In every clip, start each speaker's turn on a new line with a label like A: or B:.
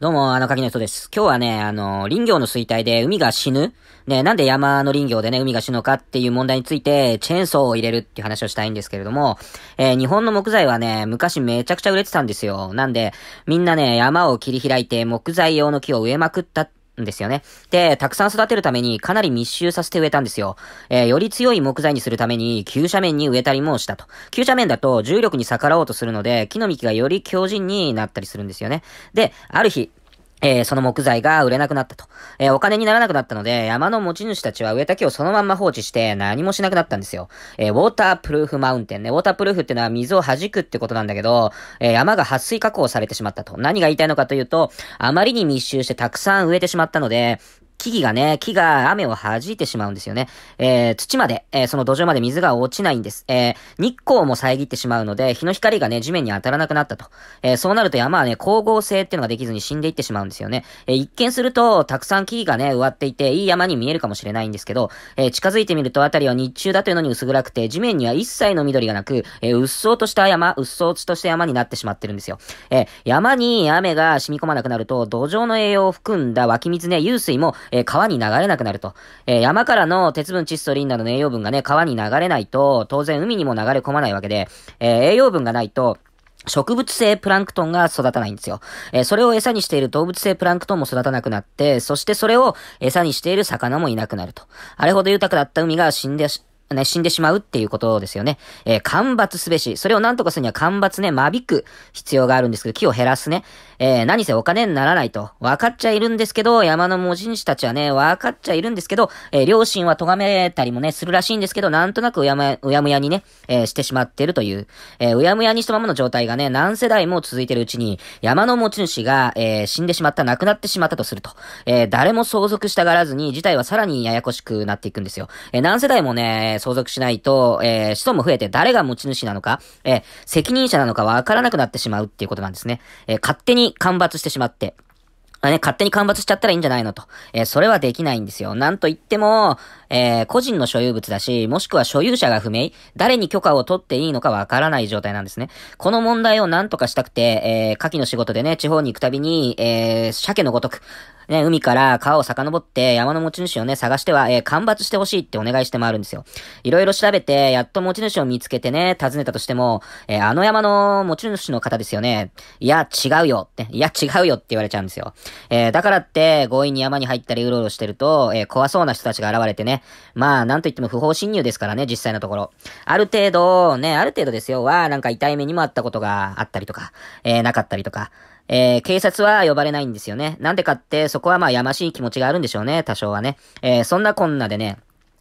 A: どうも、あの、柿の人です。今日はね、あの、林業の衰退で海が死ぬね、なんで山の林業でね、海が死ぬのかっていう問題について、チェーンソーを入れるっていう話をしたいんですけれども、えー、日本の木材はね、昔めちゃくちゃ売れてたんですよ。なんで、みんなね、山を切り開いて木材用の木を植えまくったってんですよね。で、たくさん育てるためにかなり密集させて植えたんですよ。えー、より強い木材にするために急斜面に植えたりもしたと。急斜面だと重力に逆らおうとするので、木の幹がより強靭になったりするんですよね。で、ある日、えー、その木材が売れなくなったと。えー、お金にならなくなったので、山の持ち主たちは植えた木をそのまんま放置して何もしなくなったんですよ。えー、ウォータープルーフマウンテンね。ウォータープルーフってのは水を弾くってことなんだけど、え山が撥水加工されてしまったと。何が言いたいのかというと、あまりに密集してたくさん植えてしまったので、木々がね、木が雨を弾いてしまうんですよね。えー、土まで、えー、その土壌まで水が落ちないんです。えー、日光も遮ってしまうので、日の光がね、地面に当たらなくなったと。えそうなると山はね、光合成っていうのができずに死んでいってしまうんですよね。え一見すると、たくさん木々がね、植わっていて、いい山に見えるかもしれないんですけど、え近づいてみると、あたりは日中だというのに薄暗くて、地面には一切の緑がなく、えうっそうとした山、うっそうとした山になってしまってるんですよ。え山に雨が染み込まなくなると、土壌の栄養を含んだ湧き水ね、湧水も、えー、川に流れなくなると。えー、山からの鉄分、窒素、リンなどの栄養分がね、川に流れないと、当然海にも流れ込まないわけで、えー、栄養分がないと、植物性プランクトンが育たないんですよ。えー、それを餌にしている動物性プランクトンも育たなくなって、そしてそれを餌にしている魚もいなくなると。あれほど豊かだった海が死んでし、ね、死んでしまうっていうことですよね。えー、干ばつすべし。それを何とかするには干ばつね、間引く必要があるんですけど、木を減らすね。えー、何せお金にならないと。分かっちゃいるんですけど、山の持ち主たちはね、分かっちゃいるんですけど、えー、両親は咎めたりもね、するらしいんですけど、なんとなくうやむやむやにね、えー、してしまってるという、えうやむやにしたままの状態がね、何世代も続いてるうちに、山の持ち主が、え死んでしまった、亡くなってしまったとすると、え誰も相続したがらずに、事態はさらにややこしくなっていくんですよ。え何世代もね、相続しないと、え子孫も増えて誰が持ち主なのか、え責任者なのか分からなくなってしまうっていうことなんですね。え勝手にに干ばつしてしまって、まあね、勝手に干ばつしちゃったらいいんじゃないのと。えー、それはできないんですよ。なんと言っても、えー、個人の所有物だし、もしくは所有者が不明、誰に許可を取っていいのかわからない状態なんですね。この問題を何とかしたくて、えー、牡の仕事でね、地方に行くたびに、えー、鮭のごとく、ね、海から川を遡って山の持ち主をね、探しては、えー、干ばつしてほしいってお願いして回るんですよ。いろいろ調べて、やっと持ち主を見つけてね、尋ねたとしても、えー、あの山の持ち主の方ですよね。いや、違うよって、いや、違うよって言われちゃうんですよ。えー、だからって、強引に山に入ったりうろうろしてると、えー、怖そうな人たちが現れてね。まあ、なんといっても不法侵入ですからね、実際のところ。ある程度、ね、ある程度ですよ、は、なんか痛い目にもあったことがあったりとか、えー、なかったりとか。えー、警察は呼ばれないんですよね。なんでかって、そこはまあ、やましい気持ちがあるんでしょうね、多少はね。えー、そんなこんなでね、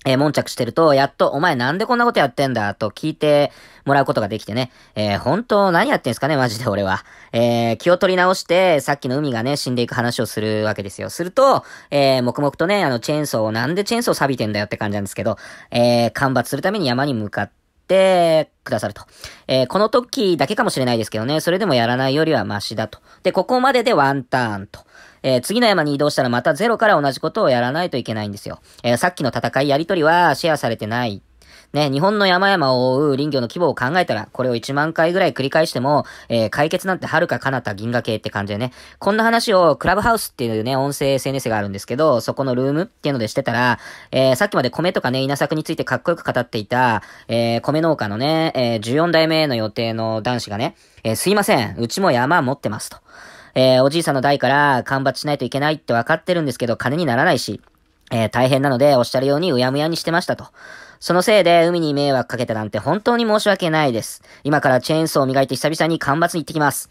A: えー、悶着してると、やっと、お前なんでこんなことやってんだと聞いてもらうことができてね。えー、本当何やってんすかね、マジで俺は。えー、気を取り直して、さっきの海がね、死んでいく話をするわけですよ。すると、えー、黙々とね、あの、チェーンソーを、なんでチェーンソー錆びてんだよって感じなんですけど、えー、干ばつするために山に向かって、くださると。えー、この時だけかもしれないですけどね、それでもやらないよりはマシだと。で、ここまででワンターンと。えー、次の山に移動したらまたゼロから同じことをやらないといけないんですよ。えー、さっきの戦いやりとりはシェアされてない。ね、日本の山々を覆う林業の規模を考えたら、これを1万回ぐらい繰り返しても、えー、解決なんて遥か彼方銀河系って感じでね、こんな話をクラブハウスっていうね、音声 SNS があるんですけど、そこのルームっていうのでしてたら、えー、さっきまで米とかね、稲作についてかっこよく語っていた、えー、米農家のね、え14代目の予定の男子がね、えすいません、うちも山持ってますと。えー、おじいさんの代から干ばつしないといけないって分かってるんですけど、金にならないし、えー、大変なので、おっしゃるようにうやむやにしてましたと。そのせいで海に迷惑かけたなんて本当に申し訳ないです。今からチェーンソーを磨いて久々に干ばつに行ってきます。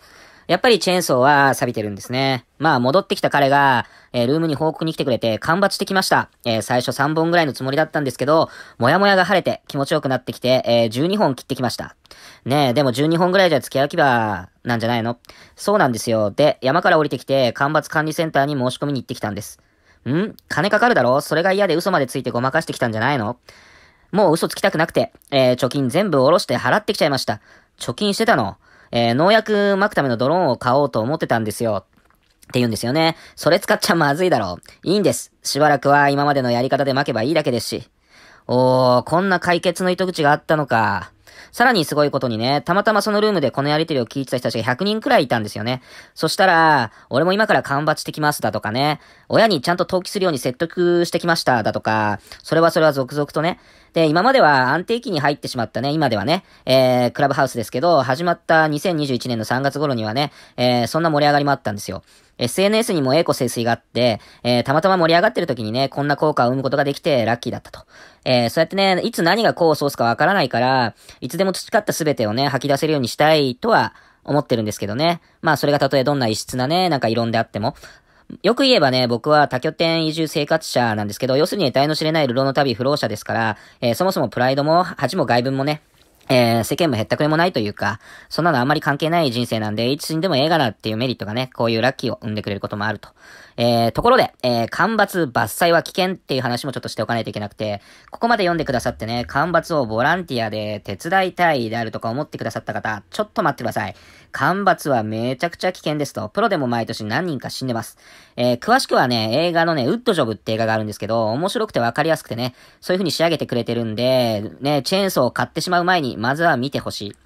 A: やっぱりチェーンソーは錆びてるんですね。まあ戻ってきた彼が、えー、ルームに報告に来てくれて間伐してきました。えー、最初3本ぐらいのつもりだったんですけど、もやもやが晴れて気持ちよくなってきて、えー、12本切ってきました。ねえ、でも12本ぐらいじゃ付き合う気は、なんじゃないのそうなんですよ。で、山から降りてきて間伐管理センターに申し込みに行ってきたんです。ん金かかるだろそれが嫌で嘘までついてごまかしてきたんじゃないのもう嘘つきたくなくて、えー、貯金全部下ろして払ってきちゃいました。貯金してたのえー、農薬撒くためのドローンを買おうと思ってたんですよ。って言うんですよね。それ使っちゃまずいだろう。いいんです。しばらくは今までのやり方で巻けばいいだけですし。おー、こんな解決の糸口があったのか。さらにすごいことにね、たまたまそのルームでこのやりとりを聞いてた人たちが100人くらいいたんですよね。そしたら、俺も今から缶バチしてきますだとかね、親にちゃんと登記するように説得してきましただとか、それはそれは続々とね、で、今までは安定期に入ってしまったね、今ではね、えー、クラブハウスですけど、始まった2021年の3月頃にはね、えー、そんな盛り上がりもあったんですよ。SNS にも栄コ盛水があって、えー、たまたま盛り上がってる時にね、こんな効果を生むことができてラッキーだったと。えー、そうやってね、いつ何が功を奏すかわからないから、いつでも培った全てをね、吐き出せるようにしたいとは思ってるんですけどね。まあそれがたとえどんな異質なね、なんか異論であっても、よく言えばね、僕は多拠点移住生活者なんですけど、要するに得体の知れない流浪の旅不老者ですから、えー、そもそもプライドも恥も外文もね、えー、世間もへったくれもないというか、そんなのあんまり関係ない人生なんで、いつ死んでもええがなっていうメリットがね、こういうラッキーを生んでくれることもあると。えー、ところで、えー、干ばつ、伐採は危険っていう話もちょっとしておかないといけなくて、ここまで読んでくださってね、干ばつをボランティアで手伝いたいであるとか思ってくださった方、ちょっと待ってください。干ばつはめちゃくちゃ危険ですと、プロでも毎年何人か死んでます。えー、詳しくはね、映画のね、ウッドジョブって映画があるんですけど、面白くてわかりやすくてね、そういう風に仕上げてくれてるんで、ね、チェーンソーを買ってしまう前にまずは見てほしい。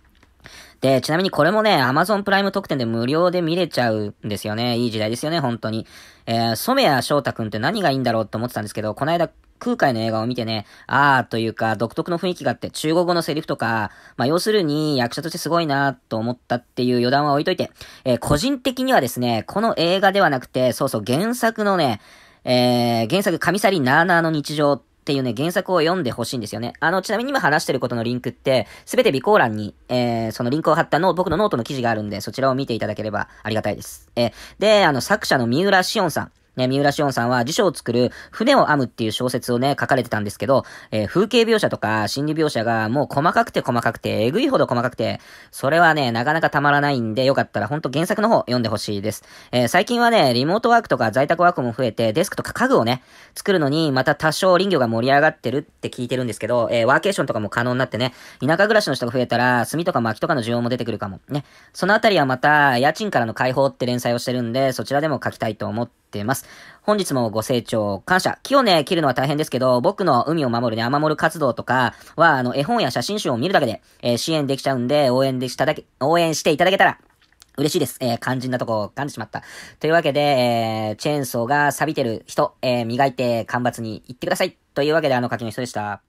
A: で、ちなみにこれもね、Amazon プライム特典で無料で見れちゃうんですよね。いい時代ですよね、本当に。えー、染谷翔太くんって何がいいんだろうと思ってたんですけど、この間、空海の映画を見てね、あーというか、独特の雰囲気があって、中国語のセリフとか、まあ、要するに役者としてすごいなと思ったっていう余談は置いといて、えー、個人的にはですね、この映画ではなくて、そうそう、原作のね、えー、原作、カミサリナーナーの日常っていうね、原作を読んでほしいんですよね。あの、ちなみに今話してることのリンクって、すべて備考欄に、えー、そのリンクを貼ったの、僕のノートの記事があるんで、そちらを見ていただければありがたいです。えー、で、あの、作者の三浦紫音さん。ね、三浦紫音さんは辞書を作る船を編むっていう小説をね、書かれてたんですけど、えー、風景描写とか心理描写がもう細かくて細かくて、えぐいほど細かくて、それはね、なかなかたまらないんで、よかったらほんと原作の方読んでほしいです。えー、最近はね、リモートワークとか在宅ワークも増えて、デスクとか家具をね、作るのに、また多少林業が盛り上がってるって聞いてるんですけど、えー、ワーケーションとかも可能になってね、田舎暮らしの人が増えたら、炭とか薪とかの需要も出てくるかも。ね。そのあたりはまた、家賃からの解放って連載をしてるんで、そちらでも書きたいと思ってしています。本日もご清聴感謝。木をね、切るのは大変ですけど、僕の海を守るね、雨守る活動とかは、あの、絵本や写真集を見るだけで、えー、支援できちゃうんで、応援でしただけ、応援していただけたら、嬉しいです。えー、肝心なとこ噛んでしまった。というわけで、えー、チェーンソーが錆びてる人、えー、磨いて干ばつに行ってください。というわけで、あの柿の人でした。